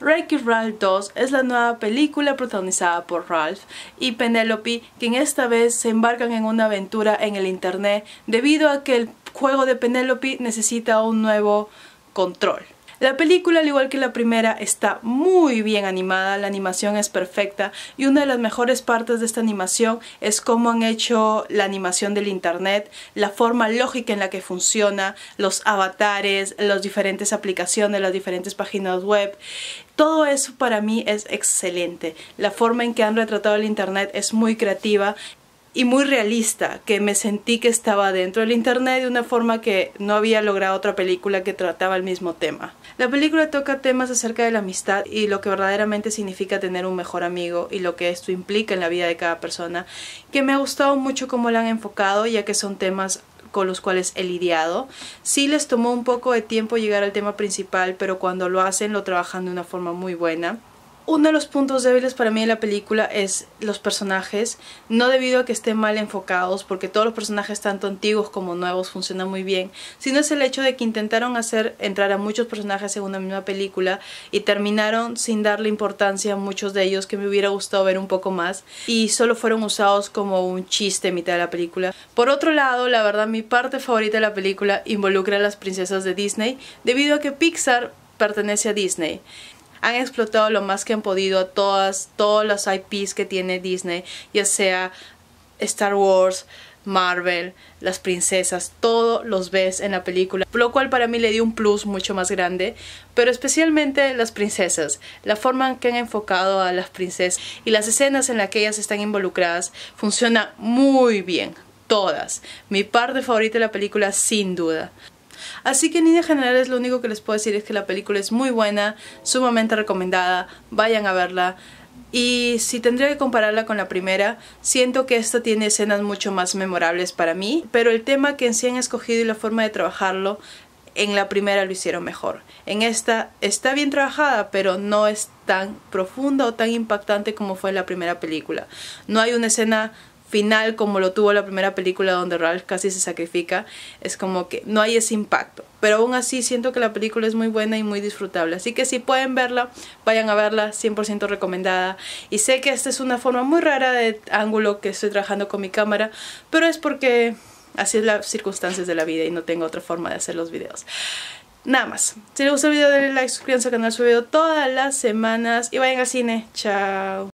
wreck Ralph 2 es la nueva película protagonizada por Ralph y Penelope, quien esta vez se embarcan en una aventura en el internet debido a que el juego de Penelope necesita un nuevo control. La película, al igual que la primera, está muy bien animada, la animación es perfecta y una de las mejores partes de esta animación es cómo han hecho la animación del internet, la forma lógica en la que funciona, los avatares, las diferentes aplicaciones, las diferentes páginas web. Todo eso para mí es excelente. La forma en que han retratado el Internet es muy creativa y muy realista, que me sentí que estaba dentro del Internet de una forma que no había logrado otra película que trataba el mismo tema. La película toca temas acerca de la amistad y lo que verdaderamente significa tener un mejor amigo y lo que esto implica en la vida de cada persona, que me ha gustado mucho cómo la han enfocado ya que son temas con los cuales he lidiado. Sí les tomó un poco de tiempo llegar al tema principal, pero cuando lo hacen lo trabajan de una forma muy buena. Uno de los puntos débiles para mí de la película es los personajes, no debido a que estén mal enfocados, porque todos los personajes, tanto antiguos como nuevos, funcionan muy bien, sino es el hecho de que intentaron hacer entrar a muchos personajes en una misma película y terminaron sin darle importancia a muchos de ellos que me hubiera gustado ver un poco más y solo fueron usados como un chiste en mitad de la película. Por otro lado, la verdad mi parte favorita de la película involucra a las princesas de Disney, debido a que Pixar pertenece a Disney han explotado lo más que han podido todas, todas las IPs que tiene Disney, ya sea Star Wars, Marvel, las princesas, todo los ves en la película, lo cual para mí le dio un plus mucho más grande, pero especialmente las princesas, la forma en que han enfocado a las princesas y las escenas en las que ellas están involucradas funciona muy bien, todas. Mi parte favorita de la película sin duda. Así que en líneas generales lo único que les puedo decir es que la película es muy buena, sumamente recomendada, vayan a verla. Y si tendría que compararla con la primera, siento que esta tiene escenas mucho más memorables para mí, pero el tema que en sí han escogido y la forma de trabajarlo, en la primera lo hicieron mejor. En esta está bien trabajada, pero no es tan profunda o tan impactante como fue en la primera película. No hay una escena final como lo tuvo la primera película donde Ralph casi se sacrifica, es como que no hay ese impacto. Pero aún así siento que la película es muy buena y muy disfrutable. Así que si pueden verla, vayan a verla, 100% recomendada. Y sé que esta es una forma muy rara de ángulo que estoy trabajando con mi cámara, pero es porque así es las circunstancias de la vida y no tengo otra forma de hacer los videos. Nada más. Si les gustó el video denle like, suscríbanse al canal, subido todas las semanas y vayan al cine. Chao.